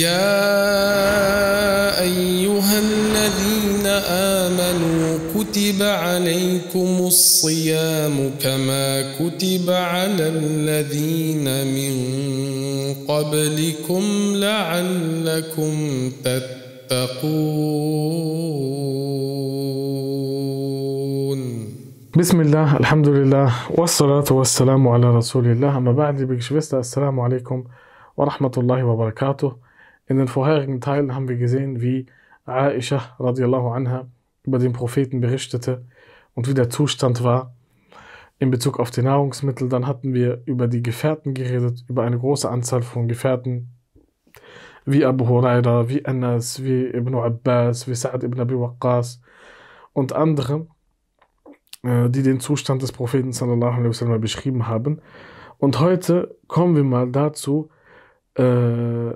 يا أيها الذين آمنوا كتب عليكم الصيام كما كتب على الذين من قبلكم لعلكم تتقون بسم الله الحمد لله والصلاة والسلام على رسول الله أما بعد بكشفست السلام عليكم ورحمة الله وبركاته In den vorherigen Teilen haben wir gesehen, wie Aisha radiallahu anha über den Propheten berichtete und wie der Zustand war in Bezug auf die Nahrungsmittel. Dann hatten wir über die Gefährten geredet, über eine große Anzahl von Gefährten, wie Abu Huraira, wie Anas, wie Ibn Abbas, wie Sa'ad ibn Abi Waqqas und andere, äh, die den Zustand des Propheten sallallahu alaihi wasallam beschrieben haben. Und heute kommen wir mal dazu, äh,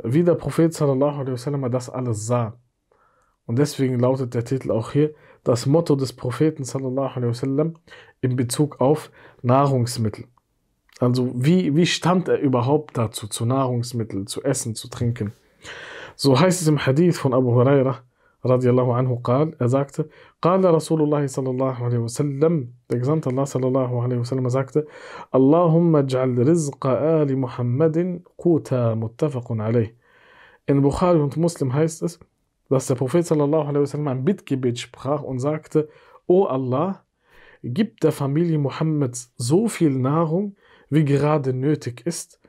wie der Prophet sallallahu alaihi wasallam das alles sah. Und deswegen lautet der Titel auch hier das Motto des Propheten sallallahu alaihi wasallam in Bezug auf Nahrungsmittel. Also wie, wie stand er überhaupt dazu, zu Nahrungsmitteln, zu essen, zu trinken? So heißt es im Hadith von Abu Hurairah, radiallahu anhu قال, er sagte, قال رسول الله صلى الله عليه وسلم, der Gesandte Allah صلى الله عليه وسلم sagte, اللهم اجعل رزق آل محمد قوتا متفق عليه. In Bukhari und Muslim heißt es, dass der Prophet sallallahu alaihi wasallam ein Bittgebet sprach und sagte: O Allah, gib der Familie Muhammad so viel Nahrung, wie gerade nötig ist,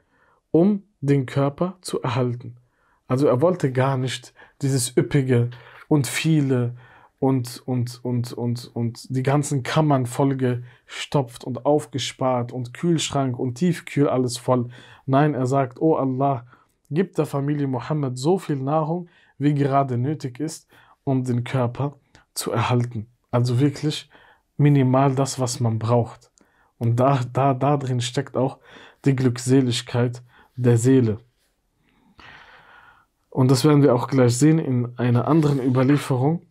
um den Körper zu erhalten. Also er wollte gar nicht dieses üppige und viele und, und, und, und, und die ganzen Kammern vollgestopft und aufgespart und Kühlschrank und Tiefkühl alles voll. Nein, er sagt, oh Allah, gib der Familie Mohammed so viel Nahrung, wie gerade nötig ist, um den Körper zu erhalten. Also wirklich minimal das, was man braucht. Und da, da, da drin steckt auch die Glückseligkeit der Seele. Und das werden wir auch gleich sehen in einer anderen Überlieferung,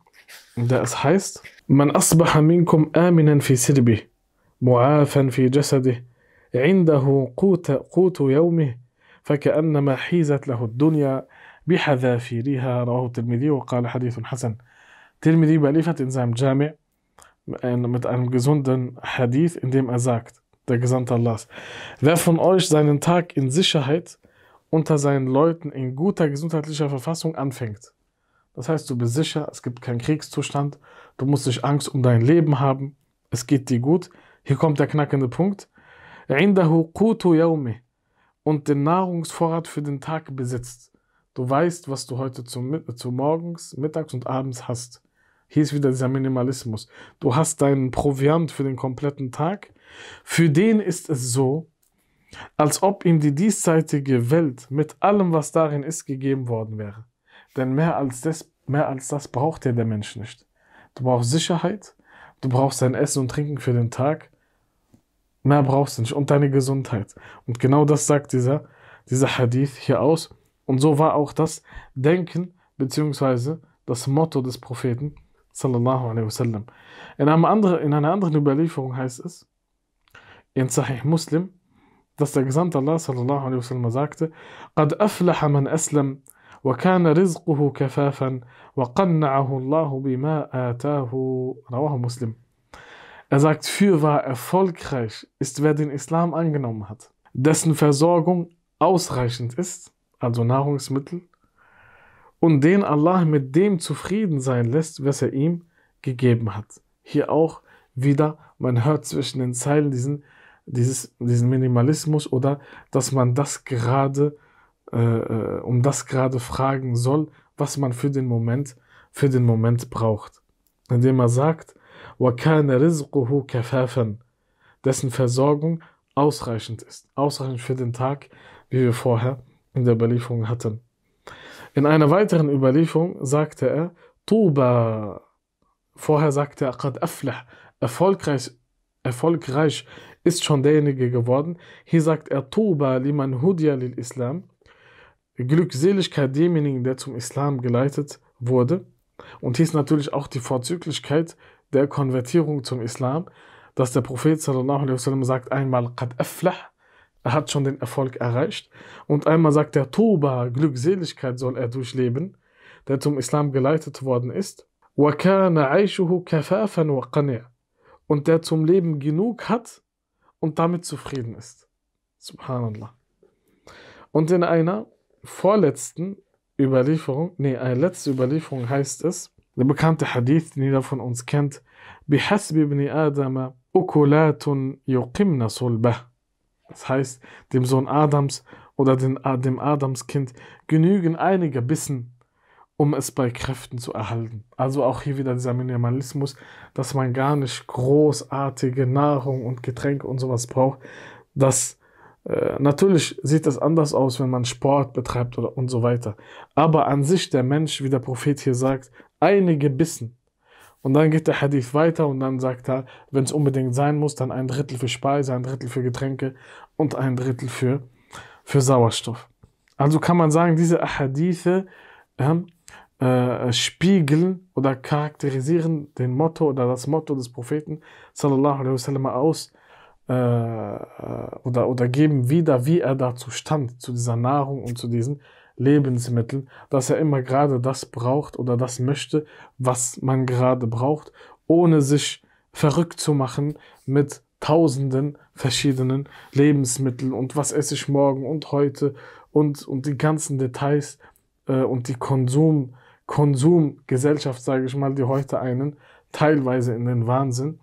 in der es heißt, man asbaha minkum aminen fi sirbi, mu'afan fi jasadih, عنده قوت قوت يومه فكأنما حيزت له الدنيا بحذافيرها رواه الترمذي وقال حديث حسن Tirmidhi überliefert in seinem Jami' mit einem gesunden Hadith, in dem er sagt, der Gesandte Allahs, wer von euch seinen Tag in Sicherheit unter seinen Leuten in guter gesundheitlicher Verfassung anfängt. Das heißt, du bist sicher, es gibt keinen Kriegszustand, du musst nicht Angst um dein Leben haben, es geht dir gut. Hier kommt der knackende Punkt. Und den Nahrungsvorrat für den Tag besitzt. Du weißt, was du heute zum, zu morgens, mittags und abends hast. Hier ist wieder dieser Minimalismus. Du hast deinen Proviant für den kompletten Tag. Für den ist es so, als ob ihm die diesseitige Welt mit allem, was darin ist, gegeben worden wäre. Denn mehr als das, mehr als das braucht ja der Mensch nicht. Du brauchst Sicherheit, du brauchst dein Essen und Trinken für den Tag, mehr brauchst du nicht und deine Gesundheit. Und genau das sagt dieser, dieser Hadith hier aus. Und so war auch das Denken bzw. das Motto des Propheten sallallahu alaihi wasallam. In, einem anderen, in einer anderen Überlieferung heißt es, in Sahih Muslim, dass der Gesandte Allah sallallahu alaihi wasallam sagte, قَدْ أَفْلَحَ مَنْ أَسْلَمْ وَكَانَ رِزْقُهُ كَفَافًا وَقَنَّعَهُ اللَّهُ بِمَا آتَاهُ رواه Muslim. Er sagt, fürwahr erfolgreich ist, wer den Islam angenommen hat, dessen Versorgung ausreichend ist, also Nahrungsmittel, und den Allah mit dem zufrieden sein lässt, was er ihm gegeben hat. Hier auch wieder, man hört zwischen den Zeilen diesen dieses, diesen Minimalismus oder dass man das gerade, äh, äh, um das gerade fragen soll, was man für den Moment, für den Moment braucht. Indem er sagt, dessen Versorgung ausreichend ist. Ausreichend für den Tag, wie wir vorher in der Überlieferung hatten. In einer weiteren Überlieferung sagte er, Tuba. Vorher sagte er, Qad aflah. Erfolgreich erfolgreich ist schon derjenige geworden. Hier sagt er, Tuba liman hudiya lil Islam. Glückseligkeit demjenigen, der zum Islam geleitet wurde. Und hier ist natürlich auch die Vorzüglichkeit der Konvertierung zum Islam, dass der Prophet sallallahu alaihi wasallam sagt einmal qad aflah, er hat schon den Erfolg erreicht und einmal sagt er Tuba, Glückseligkeit soll er durchleben, der zum Islam geleitet worden ist. وَكَانَ عَيْشُهُ كَفَافًا وَقَنِعًا und der zum Leben genug hat und damit zufrieden ist. Subhanallah. Und in einer vorletzten Überlieferung, nee, eine letzte Überlieferung heißt es, der bekannte Hadith, den jeder von uns kennt, بِحَسْبِ ibn Adama أُكُلَاتٌ يُقِمْنَ صُلْبَهُ Das heißt, dem Sohn Adams oder dem Adamskind genügen einige Bissen, um es bei Kräften zu erhalten. Also auch hier wieder dieser Minimalismus, dass man gar nicht großartige Nahrung und Getränke und sowas braucht. Das äh, natürlich sieht das anders aus, wenn man Sport betreibt oder und so weiter. Aber an sich der Mensch, wie der Prophet hier sagt, einige Bissen. Und dann geht der Hadith weiter und dann sagt er, wenn es unbedingt sein muss, dann ein Drittel für Speise, ein Drittel für Getränke und ein Drittel für, für Sauerstoff. Also kann man sagen, diese Hadithe ähm, äh, spiegeln oder charakterisieren den Motto oder das Motto des Propheten sallallahu alaihi wasallam aus äh, äh oder, oder geben wieder, wie er dazu stand, zu dieser Nahrung und zu diesen Lebensmitteln, dass er immer gerade das braucht oder das möchte, was man gerade braucht, ohne sich verrückt zu machen mit tausenden verschiedenen Lebensmitteln und was esse ich morgen und heute und, und die ganzen Details, äh, und die Konsum, Konsumgesellschaft, sage ich mal, die heute einen teilweise in den Wahnsinn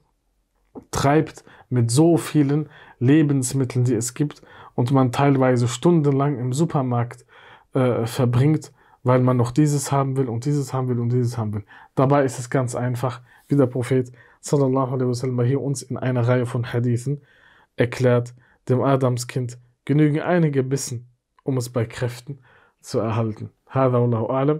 treibt mit so vielen Lebensmitteln, die es gibt und man teilweise stundenlang im Supermarkt äh, verbringt, weil man noch dieses haben will und dieses haben will und dieses haben will. Dabei ist es ganz einfach, wie der Prophet sallallahu alaihi wasallam hier uns in einer Reihe von Hadithen erklärt, dem Adamskind genügen einige Bissen, um es bei Kräften zu erhalten. هذا والله أعلم